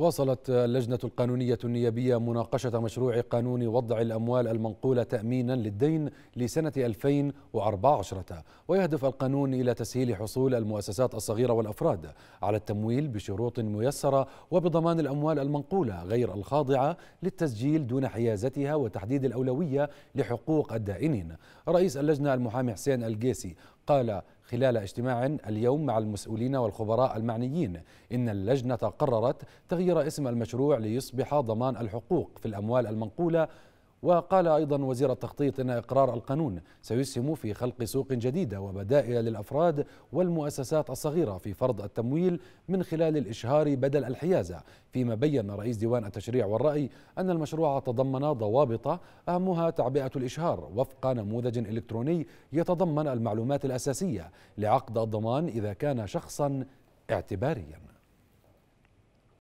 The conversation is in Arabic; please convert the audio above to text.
واصلت اللجنة القانونية النيابية مناقشة مشروع قانون وضع الأموال المنقولة تأمينا للدين لسنة 2014 ويهدف القانون إلى تسهيل حصول المؤسسات الصغيرة والأفراد على التمويل بشروط ميسرة وبضمان الأموال المنقولة غير الخاضعة للتسجيل دون حيازتها وتحديد الأولوية لحقوق الدائنين رئيس اللجنة المحامي حسين القيسي قال خلال اجتماع اليوم مع المسؤولين والخبراء المعنيين إن اللجنة قررت تغيير اسم المشروع ليصبح ضمان الحقوق في الأموال المنقولة وقال أيضا وزير التخطيط أن إقرار القانون سيسهم في خلق سوق جديدة وبدائل للأفراد والمؤسسات الصغيرة في فرض التمويل من خلال الإشهار بدل الحيازة فيما بين رئيس ديوان التشريع والرأي أن المشروع تضمن ضوابط أهمها تعبئة الإشهار وفق نموذج إلكتروني يتضمن المعلومات الأساسية لعقد الضمان إذا كان شخصا اعتباريا